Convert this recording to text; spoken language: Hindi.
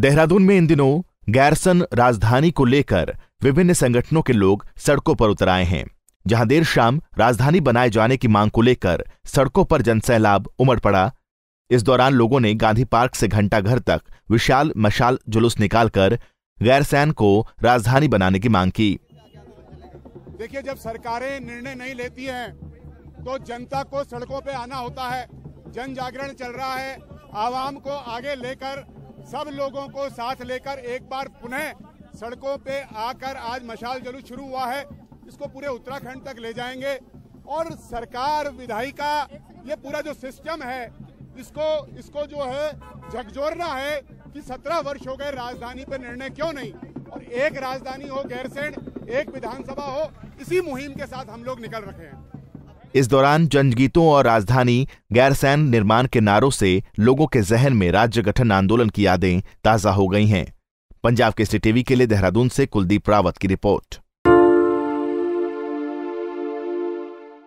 देहरादून में इन दिनों गैरसन राजधानी को लेकर विभिन्न संगठनों के लोग सड़कों पर उतर आए हैं जहां देर शाम राजधानी बनाए जाने की मांग को लेकर सड़कों पर जनसैलाब उमड़ पड़ा इस दौरान लोगों ने गांधी पार्क से घंटाघर तक विशाल मशाल जुलूस निकालकर गैरसैन को राजधानी बनाने की मांग की देखिए जब सरकारें निर्णय नहीं लेती हैं तो जनता को सड़कों पे आना होता है जन जागरण चल रहा है आवाम को आगे लेकर सब लोगों को साथ लेकर एक बार पुनः सड़कों पे आकर आज मशाल जलूस शुरू हुआ है इसको पूरे उत्तराखंड तक ले जाएंगे और सरकार विधायिका ये पूरा जो सिस्टम है इसको इसको जो है झकझोरना है कि सत्रह वर्ष हो गए राजधानी पर निर्णय क्यों नहीं और एक राजधानी हो गैरसैंण एक विधानसभा हो इसी मुहिम के साथ हम लोग निकल रखे हैं इस दौरान जनगीतों और राजधानी गैरसैन निर्माण के नारों से लोगों के जहन में राज्य गठन आंदोलन की यादें ताजा हो गई हैं पंजाब के सी टीवी के लिए देहरादून से कुलदीप रावत की रिपोर्ट